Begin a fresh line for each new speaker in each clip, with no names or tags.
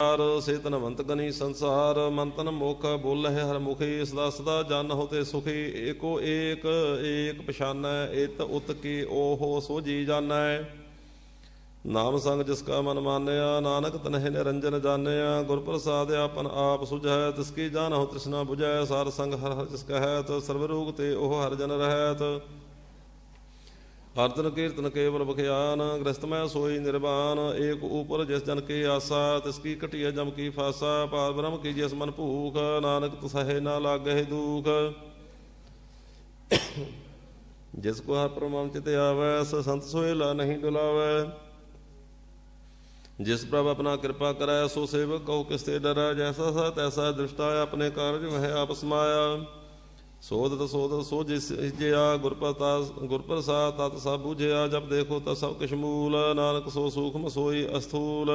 ਸਾਰ ਸੇ ਤਨਵੰਤ ਕਨੀ ਸੰਸਾਰ ਮੰਤਨ ਮੁਖ ਬੋਲਹਿ ਹਰ ਮੁਖੇ ਸਦਾ ਸਦਾ ਜਨ ਹੋ ਤੇ ਸੁਖੀ ਏਕੋ ਏਕ ਏਕ ਪਛਾਨੈ ਇਤ ਉਤ ਕੀ ਓਹੋ ਸੋ ਜੀ ਜਾਣੈ ਨਾਮ ਸੰਗ ਜਿਸ ਕਾ ਮਨ ਮਾਨਿਆ ਨਾਨਕ ਤਨਹਿ ਨਿਰੰਜਨ ਜਾਣਿਆ ਗੁਰ ਪ੍ਰਸਾਦ ਆਪਨ ਆਪ ਸੁਝੈ ਤਿਸ ਕੀ ਹੋ ਤ੍ਰਿਸ਼ਨਾ ਬੁਝੈ ਸਾਰ ਸੰਗ ਹਰ ਹਰ ਜਿਸ ਹੈ ਤ ਸਰਬ ਰੋਗ ਤੇ ਉਹ ਹਰ ਜਨ ਰਹੈ ਹਰਤਨ ਕੀਰਤਨ ਕੇਵਲ ਬਖਿਆਨ ਗ੍ਰਸਤ ਮੈਂ ਸੋਈ ਨਿਰਵਾਨ ਏਕ ਉਪਰ ਜਿਸ ਜਨ ਕੇ ਆਸਾ ਤਿਸ ਕੀ ਘਟਿਆ ਜਮ ਕੀ ਫਾਸਾ ਪਾਰ ਬ੍ਰਹਮ ਕੀ ਜਿਸ ਮਨ ਭੂਖ ਨਾਨਕ ਤਸਹਿ ਨਾ ਲਾਗੇ ਦੂਖ ਜਿਸ ਕੋ ਹਰ ਪ੍ਰਮਾਨ ਚਿਤ ਆਵੈ ਸ ਸੰਤ ਲਾ ਨਹੀਂ ਡੁਲਾਵੈ ਜਿਸ ਪ੍ਰਭ ਆਪਣਾ ਕਿਰਪਾ ਕਰੈ ਸੋ ਸੇਵਕ ਕਉ ਕਿਸਤੇ ਡਰੈ ਜੈਸਾ ਸਾ ਤੈਸਾ ਦ੍ਰਿਸ਼ਟਾ ਆਪਣੇ ਕਾਰਜ ਵਹਿ ਆਪਸ ਮਾਇਆ ਸੋਧ ਸੋ ਜਿਸ ਜਿਆ ਗੁਰਪਤਾ ਗੁਰਪ੍ਰਸਾਦ ਤਤ ਸਭ ਬੁਝਿਆ ਜਬ ਦੇਖੋ ਤ ਸਭ ਕਿਛ ਮੂਲ ਨਾਨਕ ਸੋ ਸੂਖਮ ਸੋਈ ਅਸਥੂਲ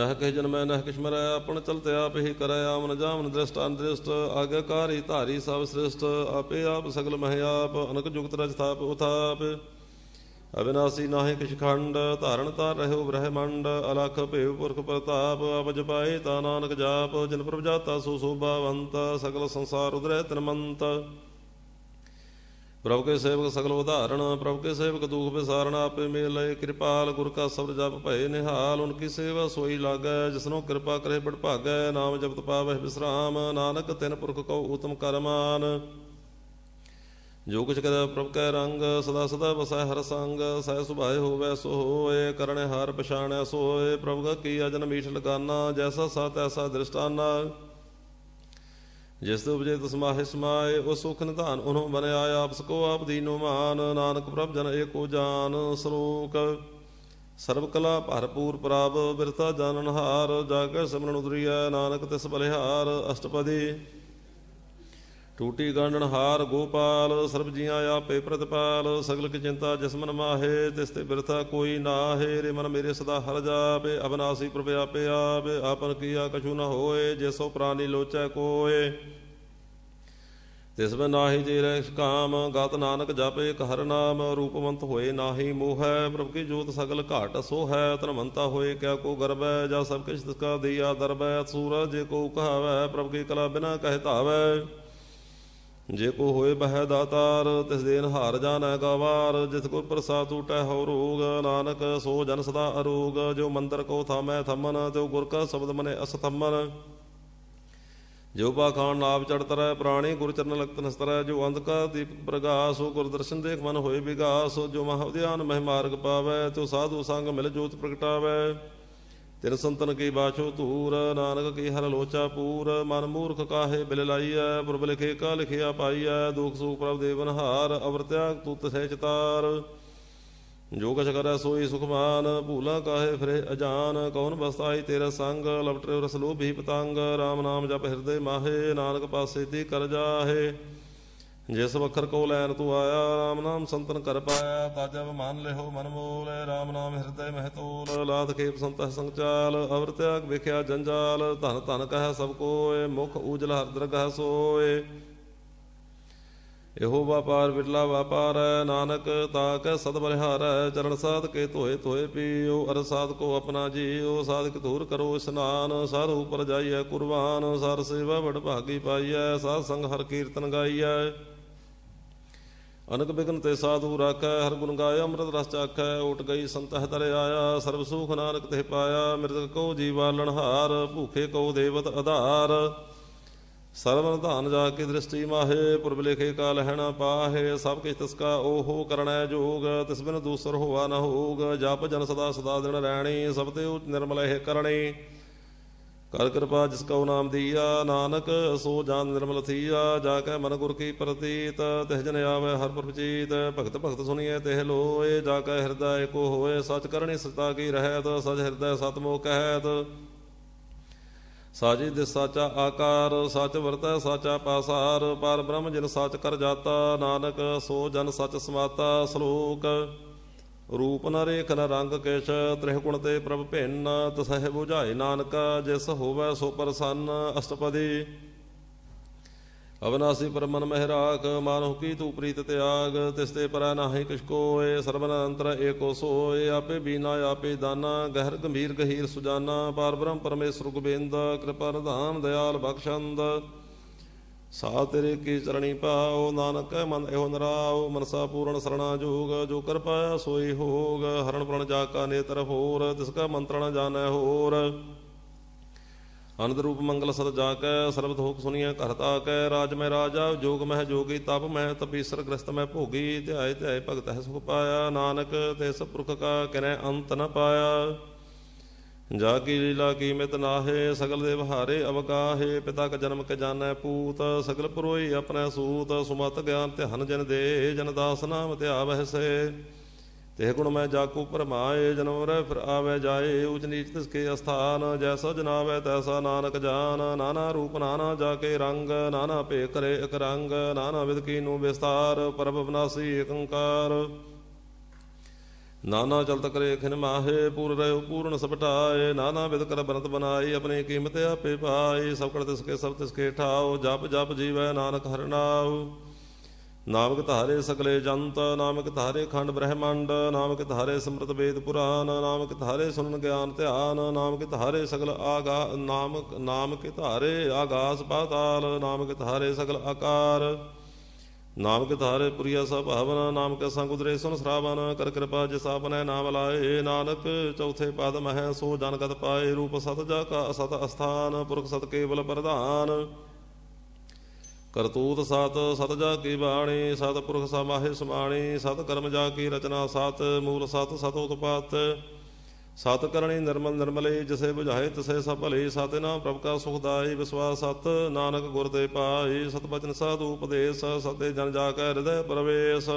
ਨਹ ਕਹਿ ਜਨਮੈ ਨਹ ਕਿਛ ਮਰਿਆ ਆਪਣ ਚਲਤ ਆਪ ਹੀ ਕਰੈ ਆਮਨ ਜਾਮਨ ਦ੍ਰਿਸ਼ਟ ਅੰਦ੍ਰਿਸ਼ਟ ਆਗਕਾਰੀ ਧਾਰੀ ਸਭ ਸ੍ਰਿਸ਼ਟ ਆਪੇ ਆਪ ਸਗਲ ਮਹਿ ਆਪ ਅਨਕ ਜੁਗਤ ਰਜ ਥਾਪ ਉਥਾਪ ਅਬਿਨਾਸੀ ਨਾਹੀ ਕਿਛ ਖੰਡ ਧਾਰਨ ਤਾਰ ਰਹਿਓ ਬ੍ਰਹਮੰਡ ਅਲਖ ਭੇਵ ਪੁਰਖ ਪ੍ਰਤਾਪ ਅਬਜ ਪਾਏ ਤਾ ਨਾਨਕ ਜਾਪ ਜਨ ਪ੍ਰਭ ਜਾਤਾ ਸੋ ਸੋਭਾਵੰਤ ਸਗਲ ਸੰਸਾਰ ਉਦਰੈ ਤਨਮੰਤ ਪ੍ਰਭ ਕੇ ਸੇਵਕ ਸਗਲ ਉਧਾਰਣ ਪ੍ਰਭ ਕੇ ਸੇਵਕ ਦੁਖ ਵਿਸਾਰਣ ਆਪੇ ਮੇਲੇ ਕਿਰਪਾਲ ਗੁਰ ਕਾ ਸਬਦ ਜਪ ਭਏ ਨਿਹਾਲ ਉਨ ਕੀ ਸੇਵਾ ਸੋਈ ਲਾਗੈ ਜਿਸਨੋ ਕਿਰਪਾ ਕਰੇ ਬੜ ਭਾਗੈ ਨਾਮ ਜਪਤ ਪਾਵੈ ਬਿਸਰਾਮ ਨਾਨਕ ਤਿਨ ਪੁਰਖ ਕਉ ਉਤਮ ਕਰਮਾਨ ਜੋ ਕੁਛ ਕਰੇ ਪ੍ਰਭ ਕੈ ਰੰਗ ਸਦਾ ਸਦਾ ਵਸੈ ਹਰ ਸੰਗ ਸਹਿ ਸੁਭਾਏ ਹੋਵੇ ਸੋ ਹੋਏ ਕਰਨੇ ਹਰ ਪਛਾਣੈ ਸੋ ਹੋਏ ਪ੍ਰਭ ਕਾ ਕੀ ਅਜਨ ਮੀਠ ਲਗਾਨਾ ਜੈਸਾ ਸਤ ਐਸਾ ਦ੍ਰਿਸ਼ਟਾਨਾ ਜਿਸ ਤੋ ਉਪਜੇ ਤਸਮਾਹਿ ਸਮਾਏ ਉਹ ਸੁਖ ਨਿਧਾਨ ਉਹਨੂੰ ਆਇ ਆਪਸ ਕੋ ਆਪ ਦੀਨੋ ਮਾਨ ਨਾਨਕ ਪ੍ਰਭ ਜਨ ਏਕੋ ਜਾਨ ਸਰੂਕ ਸਰਬ ਕਲਾ ਭਰਪੂਰ ਪ੍ਰਭ ਬਿਰਤਾ ਜਾਨਨ ਹਾਰ ਜਾਗ ਸਿਮਰਨ ਉਦਰੀਐ ਨਾਨਕ ਤਿਸ ਬਲਿਹਾਰ ਅਸ਼ਟਪਦੀ ਟੂਟੀ ਗਾਂਡਣ ਹਾਰ ਗੋਪਾਲ ਸਰਬ ਜੀਆਂ ਆਪੇ ਪ੍ਰਤਪਾਲ ਸਗਲ ਕੀ ਚਿੰਤਾ ਮਨ ਮਾਹੇ ਤਿਸ ਤੇ ਬਿਰਥਾ ਕੋਈ ਨਾਹੇ ਰੇ ਮਨ ਮੇਰੇ ਸਦਾ ਹਰ ਜਾਪੇ ਅਬਨਾਸੀ ਪ੍ਰਭ ਆਪੇ ਆਪੇ ਆਪਨ ਕੀਆ ਕਛੂ ਨ ਹੋਏ ਜਿਸੋ ਪ੍ਰਾਨੀ ਲੋਚੈ ਕੋਏ ਤਿਸ ਬਿਨ ਨਾਹੀ ਜੇ ਰਹਿ ਕਾਮ ਗਤ ਨਾਨਕ ਜਪੇ ਇਕ ਹਰ ਨਾਮ ਰੂਪਵੰਤ ਹੋਏ ਨਾਹੀ ਮੋਹ ਪ੍ਰਭ ਕੀ ਜੋਤ ਸਗਲ ਘਾਟ ਸੋ ਹੈ ਤਨਵੰਤਾ ਹੋਏ ਕਿਆ ਕੋ ਗਰਬੈ ਜਾਂ ਸਭ ਕਿਛ ਤਿਸ ਕਾ ਦੀਆ ਦਰਬੈ ਸੂਰਜ ਜੇ ਕੋ ਕਹਾਵੈ ਪ੍ਰਭ ਕੀ ਕਲਾ ਬਿਨਾ ਕਹਿ ਧਾਵੈ ਜੇ ਕੋ ਹੋਏ ਬਹਿ ਦਾਤਾਰ ਤਿਸ ਦੇਨ ਹਾਰ ਜਾਣਾ ਗਵਾਰ ਜਿਸ ਕੋ ਪ੍ਰਸਾਦ ਟੂਟੈ ਹੋ ਰੋਗ ਨਾਨਕ ਸੋ ਜਨ ਸਦਾ ਅਰੋਗ ਜੋ ਮੰਦਰ ਕੋ ਥਾਮੈ ਥਮਨ ਤੇ ਗੁਰ ਕਾ ਸ਼ਬਦ ਮਨੇ ਅਸ ਥਮਨ ਜੋ ਖਾਣ ਨਾਪ ਚੜਤਰੈ ਪ੍ਰਾਣੀ ਗੁਰ ਚਰਨ ਲਗਤ ਨਸਤਰੈ ਜੋ ਅੰਧਕਾਰ ਦੀਪ ਪ੍ਰਗਾਸ ਹੋ ਗੁਰ ਦਰਸ਼ਨ ਦੇਖ ਮਨ ਹੋਏ ਵਿਗਾਸ ਜੋ ਉਧਿਆਨ ਮਹਿ ਮਾਰਗ ਪਾਵੈ ਤੋ ਸਾਧੂ ਸੰਗ ਮਿਲ ਜੋਤ ਪ੍ਰਗਟਾਵੈ ਤਿਨ ਸੰਤਨ ਕੀ ਬਾਛੋ ਧੂਰ ਨਾਨਕ ਕੀ ਹਰ ਲੋਚਾ ਪੂਰ ਮਨ ਮੂਰਖ ਕਾਹੇ ਬਿਲ ਲਾਈਐ ਪੁਰਬ ਲਿਖੇ ਕਾ ਲਿਖਿਆ ਪਾਈਐ ਦੁਖ ਸੁਖ ਪ੍ਰਭ ਦੇਵਨ ਹਾਰ ਅਵਰਤਿਆ ਤੁਤ ਸਹਿ ਚਤਾਰ ਜੋ ਕਛ ਕਰੈ ਸੋਈ ਸੁਖਮਾਨ ਭੂਲਾ ਕਾਹੇ ਫਿਰੇ ਅਜਾਨ ਕੌਣ ਬਸਾਈ ਤੇਰਾ ਸੰਗ ਲਪਟੇ ਰਸ ਲੋਭੀ ਪਤੰਗ RAM ਨਾਮ ਜਪ ਹਿਰਦੇ ਮਾਹੇ ਨਾਨਕ ਪਾਸੇ ਤੇ ਕਰ ਜਾਹੇ ਜਿਸ ਵਖਰ ਕੋ ਲੈਨ ਤੂੰ ਆਇਆ RAM ਨਾਮ ਸੰਤਨ ਕਰ ਪਾਇਆ ਤਾਜਬ ਮਨ ਲਿਹੋ ਮਨ ਮੋਲੇ RAM ਨਾਮ ਹਿਰਦੈ ਮਹਿ ਤੋਲ ਲਾਤ ਕੇ ਸੰਤ ਸੰਚਾਲ ਤਿਆਗ ਵਿਖਿਆ ਜੰਜਾਲ ਧਨ ਧਨ ਕਹ ਸਭ ਕੋਏ ਮੁਖ ਊਜਲ ਹਰ ਦਰਗਹ ਸੋਏ ਇਹੋ ਵਪਾਰ ਵਿਰਲਾ ਵਪਾਰ ਨਾਨਕ ਤਾਕ ਸਦ ਬਰਿਹਾਰ ਚਰਨ ਸਾਧ ਕੇ ਧੋਏ ਧੋਏ ਪੀਓ ਅਰ ਸਾਧ ਕੋ ਆਪਣਾ ਜੀਓ ਸਾਧਕ ਧੂਰ ਕਰੋ ਇਸ਼ਨਾਨ ਸਰ ਉਪਰ ਜਾਈਐ ਕੁਰਬਾਨ ਸਰ ਸੇਵਾ ਵਡ ਭਾਗੀ ਪਾਈਐ ਸਾਧ ਸੰਗ ਹਰ ਕੀਰਤਨ ਗਾਈਐ ਅਨਕ ਬਿਗਨ ਤੇ ਸਾਧੂ ਰਾਖੈ ਹਰ ਗੁਣ ਗਾਇ ਅੰਮ੍ਰਿਤ ਰਸ ਚਾਖੈ ਓਟ ਗਈ ਸੰਤਹ ਤਰੇ ਆਇਆ ਸਰਬ ਸੁਖ ਨਾਨਕ ਤੇ ਪਾਇਆ ਮਿਰਤ ਕੋ ਜੀਵਾ ਲਣਹਾਰ ਭੂਖੇ ਕੋ ਦੇਵਤ ਆਧਾਰ ਸਰਵਨ ਧਾਨ ਜਾ ਕੇ ਦ੍ਰਿਸ਼ਟੀ ਮਾਹੇ ਪੁਰਬ ਲਿਖੇ ਕਾਲ ਹੈਣਾ ਪਾਹੇ ਸਭ ਕਿਛ ਤਿਸ ਕਾ ਓਹੋ ਕਰਣਾ ਜੋਗ ਤਿਸ ਬਿਨ ਦੂਸਰ ਹੋਵਾ ਨਾ ਹੋਗ ਜਪ ਜਨ ਸਦਾ ਸਦਾ ਦਿਨ ਰਹਿਣੀ ਸਭ ਤੇ ਨਿਰਮਲ ਹੈ ਕਰਣੀ ਕਰ ਕਿਰਪਾ ਜਿਸ ਕਉ ਨਾਮ ਦੀਆ ਨਾਨਕ ਸੋ ਜਾਨ ਨਿਰਮਲ ਥੀਆ ਜਾ ਕੈ ਮਨ ਗੁਰ ਕੀ ਪ੍ਰਤੀਤ ਤਿਹ ਜਨ ਆਵੇ ਹਰ ਪ੍ਰਚੀਤ ਭਗਤ ਭਗਤ ਸੁਣੀਏ ਤਿਹ ਲੋਏ ਜਾ ਕੈ ਹਿਰਦੈ ਏਕੋ ਹੋਏ ਸਚ ਕਰਨੀ ਸਤਾ ਕੀ ਰਹਿਤ ਸਜ ਹਿਰਦੈ ਸਤਮੋ ਕਹਿਤ ਸਾਜਿ ਦੇ ਸਾਚਾ ਆਕਾਰ ਸਚ ਵਰਤੈ ਸਾਚਾ ਪਾਸਾਰ ਪਰ ਬ੍ਰਹਮ ਜਿਨ ਸਚ ਕਰ ਜਾਤਾ ਨਾਨਕ ਸੋ ਜਨ ਸਚ ਸਮਾਤਾ ਸ਼ਲੋਕ ਰੂਪ ਨ ਰੇਖ ਨ ਰੰਗ ਕਿਛ ਤ੍ਰਿਹਗੁਣ ਤੇ ਪ੍ਰਭ ਭਿੰਨ ਤਸਹਿ ਬੁਝਾਏ ਨਾਨਕ ਜਿਸ ਹੋਵੇ ਸੋ ਪ੍ਰਸੰਨ ਅਸ਼ਟਪਦੀ ਅਵਨਾਸੀ ਪਰਮਨ ਮਹਿਰਾਕ ਮਾਨੁ ਕੀ ਤੂ ਪ੍ਰੀਤ ਤਿਆਗ ਤਿਸ ਤੇ ਪਰੈ ਨਾਹੀ ਕਿਛ ਕੋਏ ਸਰਬਨ ਅੰਤਰ ਏਕੋ ਸੋਏ ਆਪੇ ਬੀਨਾ ਆਪੇ ਦਾਨਾ ਗਹਿਰ ਗੰਭੀਰ ਗਹੀਰ ਸੁਜਾਨਾ ਪਾਰ ਪਰਮੇਸ਼ਰ ਗੁਬਿੰਦ ਕਿਰਪਾ ਰਧਾਨ ਦਇਆਲ ਬਖਸ਼ੰਦ ਸਾ ਤੇਰੇ ਕੀ ਚਰਣੀ ਪਾਉ ਨਾਨਕ ਮਨ ਇਹੋ ਨਰਾਉ ਮਨਸਾ ਪੂਰਨ ਸਰਣਾ ਜੋਗ ਜੋ ਕਰਪਾ ਸੋਈ ਹੋਗ ਹਰਣ ਪ੍ਰਣ ਜਾ ਕਾ ਨੇਤਰ ਹੋਰ ਤਿਸ ਕਾ ਮੰਤਰਣ ਜਾਣੈ ਹੋਰ ਅਨੰਦ ਰੂਪ ਮੰਗਲ ਸਦ ਜਾ ਕੈ ਸਰਬਤ ਹੋਕ ਸੁਨੀਐ ਕਰਤਾ ਕੈ ਰਾਜ ਮੈਂ ਰਾਜਾ ਜੋਗ ਮਹਿ ਜੋਗੀ ਤਪ ਮਹਿ ਤਪੀਸਰ ਗ੍ਰਸਤ ਮਹਿ ਭੋਗੀ ਧਿਆਏ ਧਿਆਏ ਭਗਤ ਹੈ ਸੁਖ ਪਾਇਆ ਨਾਨਕ ਤੇ ਸਭ ਪੁਰਖ ਕਾ ਕਿਨੈ ਅੰਤ ਨ ਪਾਇਆ ਜਾ ਕੀ ਲੀਲਾ ਕੀਮਤ ਨਾਹੇ ਸਗਲ ਦੇ ਬਹਾਰੇ ਅਵਗਾਹੇ ਪਿਤਾ ਕ ਜਨਮ ਕ ਜਾਣੈ ਪੂਤ ਸਗਲ ਪਰੋਈ ਆਪਣੈ ਸੂਤ ਸੁਮਤ ਗਿਆਨ ਧਿਆਨ ਜਨ ਦੇ ਜਨ ਦਾਸ ਨਾਮ ਧਿਆਵਹਿ ਸੇ ਤੇ ਗੁਣ ਮੈਂ ਜਾਕੂ ਪਰਮਾਏ ਜਨਮ ਰਹਿ ਫਿਰ ਆਵੇ ਜਾਏ ਉਚ ਨੀਚ ਤਿਸ ਕੇ ਅਸਥਾਨ ਜੈਸਾ ਜਨਾਵੇ ਤੈਸਾ ਨਾਨਕ ਜਾਨ ਨਾਨਾ ਰੂਪ ਨਾਨਾ ਜਾ ਕੇ ਰੰਗ ਨਾਨਾ ਭੇ ਕਰੇ ਇਕ ਰੰਗ ਨਾਨਾ ਵਿਦ ਕੀ ਨੂੰ ਵਿਸਤਾਰ ਪਰਬ ਬਨਾਸੀ ਇਕੰਕਾਰ ਨਾਨਾ ਚਲਤ ਕਰੇ ਖਿਨ ਮਾਹੇ ਪੂਰ ਰਹਿਓ ਪੂਰਨ ਸਬਟਾਏ ਨਾਨਾ ਵਿਦ ਕਰ ਬਨਤ ਬਨਾਈ ਆਪਣੇ ਕੀਮਤ ਆਪੇ ਪਾਏ ਸਭ ਕਰ ਤਿਸ ਕੇ ਸਭ ਤਿਸ ਕੇ ਠਾਓ ਜਪ ਜਪ ਜੀਵੈ ਨਾਨਕ ਹਰਨਾਉ ਨਾਮਕ ਧਾਰੇ ਸਗਲੇ ਜੰਤ ਨਾਮਕ ਧਾਰੇ ਖੰਡ ਬ੍ਰਹਮੰਡ ਨਾਮਕ ਧਾਰੇ ਸਮਰਤ ਵੇਦ ਪੁਰਾਨ ਨਾਮਕ ਧਾਰੇ ਸੁਨਨ ਗਿਆਨ ਧਿਆਨ ਨਾਮਕ ਧਾਰੇ ਸਗਲ ਆਗਾ ਨਾਮਕ ਨਾਮਕ ਧਾਰੇ ਆਗਾਸ ਪਾਤਾਲ ਨਾਮਕ ਧਾਰੇ ਸਗਲ ਆਕਾਰ ਨਾਮਕ ਕਥਾਰੇ ਪੁਰੀਆ ਸਭ ਹਵਨ ਨਾਮਕ ਕਸਾਂ ਸੁਨ ਸਰਾਵਨ ਕਰ ਕਿਰਪਾ ਜਿਸ ਆਪਨੇ ਨਾਮ ਲਾਏ ਨਾਨਕ ਚੌਥੇ ਪਦ ਮਹਿ ਸੋ ਜਨ ਗਤ ਪਾਏ ਰੂਪ ਸਤ ਜਾ ਕਾ ਸਤ ਅਸਥਾਨ ਪੁਰਖ ਸਤ ਕੇਵਲ ਪ੍ਰਧਾਨ ਕਰਤੂਤ ਸਤ ਸਤ ਜਾ ਕੀ ਬਾਣੀ ਸਤ ਪੁਰਖ ਸਮਾਹੇ ਸਮਾਣੀ ਸਤ ਕਰਮ ਜਾ ਕੀ ਰਚਨਾ ਸਤ ਮੂਲ ਸਤ ਸਤ ਉਤਪਾਤ ਸਤ ਕਰਣੀ ਨਿਰਮਲ ਨਿਰਮਲੇ ਜਿਸੇ ਬੁਝਾਏ ਤਿਸੇ ਸਭ ਭਲੇ ਸਾਤੇ ਨਾਮ ਪ੍ਰਭ ਕਾ ਸੁਖ ਦਾਈ ਵਿਸਵਾਸ ਸਤ ਨਾਨਕ ਗੁਰ ਤੇ ਪਾਈ ਸਤ ਬਚਨ ਸਾਧੂ ਉਪਦੇਸ਼ ਸਤੇ ਜਨ ਜਾ ਕੇ ਹਿਰਦੈ ਪ੍ਰਵੇਸ਼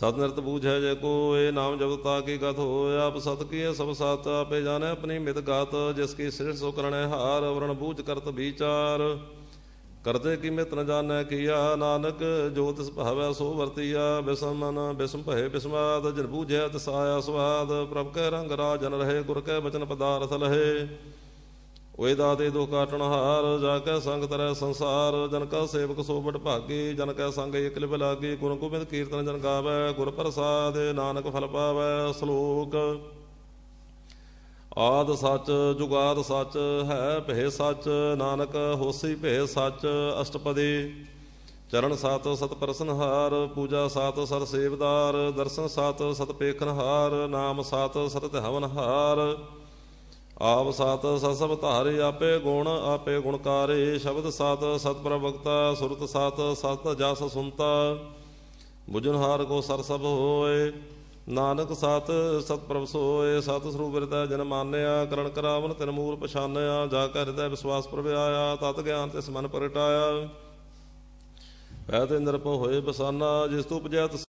ਸਤ ਨਰਤ ਬੂਝੈ ਜੇ ਕੋਏ ਨਾਮ ਤਾ ਕੀ ਗਤ ਹੋ ਆਪ ਸਤ ਕੀ ਸਭ ਸਤ ਆਪੇ ਜਾਣੈ ਆਪਣੀ ਮਿਤ ਗਤ ਜਿਸ ਕੀ ਸਿਰ ਸੋ ਕਰਣੈ ਹਾਰ ਵਰਣ ਬੂਝ ਕਰਤ ਵਿਚਾਰ ਕਿ ਕਿਮੇ ਤਨ ਜਾਣੈ ਕੀਆ ਨਾਨਕ ਜੋ ਤਿਸ ਭਾਵੈ ਸੋ ਵਰਤੀਆ ਬਿਸਮਨ ਬਿਸਮ ਭਏ ਬਿਸਮਾਦ ਜਨ ਬੂਝੈ ਤਿਸ ਆਇਆ ਸੁਆਦ ਪ੍ਰਭ ਕੈ ਰੰਗ ਰਾਜਨ ਰਹੇ ਗੁਰ ਕੈ ਬਚਨ ਪਦਾਰਥ ਲਹੇ ਓਏ ਦਾਤੇ ਦੁਖ ਕਾਟਣ ਹਾਰ ਜਾ ਕੈ ਸੰਗ ਤਰੈ ਸੰਸਾਰ ਜਨ ਕਾ ਸੇਵਕ ਸੋ ਬਟ ਭਾਗੇ ਜਨ ਕੈ ਸੰਗ ਇਕਲ ਲਾਗੇ ਗੁਰ ਗੋਬਿੰਦ ਕੀਰਤਨ ਜਨ ਗਾਵੇ ਗੁਰ ਪ੍ਰਸਾਦ ਨਾਨਕ ਫਲ ਪਾਵੇ ਸ਼ਲੋਕ ਆਦ ਸੱਚ ਜੁਗਾਦ ਸੱਚ ਹੈ ਭੇ ਸੱਚ ਨਾਨਕ ਹੋਸੀ ਭੇ ਸੱਚ ਅਸ਼ਟਪਦੀ ਚਰਨ ਸਾਤ ਸਤ ਪ੍ਰਸਨਹਾਰ ਪੂਜਾ ਸਾਤ ਸਰ ਸੇਵਦਾਰ ਦਰਸ਼ਨ ਸਾਤ ਸਤ ਪੇਖਨਹਾਰ ਨਾਮ ਸਾਤ ਸਤ ਧਵਨਹਾਰ ਆਪ ਸਤ ਸਸਬ ਧਾਰੇ ਆਪੇ ਗੁਣ ਆਪੇ ਗੁਣਕਾਰੇ ਸ਼ਬਦ ਸਾਤ ਸਤ ਪ੍ਰਵਕਤਾ ਸੁਰਤ ਸਾਤ ਸਤ ਜਸ ਸੁਨਤਾ ਹਾਰ ਕੋ ਸਰਸਬ ਹੋਏ ਨਾਨਕ ਸਤ ਸਤਪ੍ਰਭ ਸੋਏ ਸਤ ਸਰੂਪ ਰਤਾ ਜਨ ਮਾਨਿਆ ਕਰਨ ਕਰਾਵਨ ਤਿਨ ਮੂਲ ਪਛਾਨਿਆ ਜਾ ਕਰ ਹਿਰਦੈ ਵਿਸਵਾਸ ਆਇਆ ਤਤ ਗਿਆਨ ਤੇ ਸਮਨ ਪਰਟਾਇਆ ਐ ਤੇ ਨਿਰਭਉ ਹੋਏ ਬਸਾਨਾ ਜਿਸ ਤੋਂ ਪਜੈ